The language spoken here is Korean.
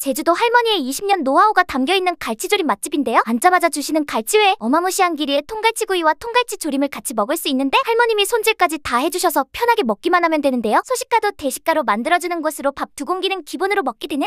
제주도 할머니의 20년 노하우가 담겨있는 갈치조림 맛집인데요. 앉자마자 주시는 갈치회, 어마무시한 길이의 통갈치구이와 통갈치 조림을 같이 먹을 수 있는데 할머님이 손질까지 다 해주셔서 편하게 먹기만 하면 되는데요. 소식가도 대식가로 만들어주는 곳으로 밥 두 공기는 기본으로 먹게 되는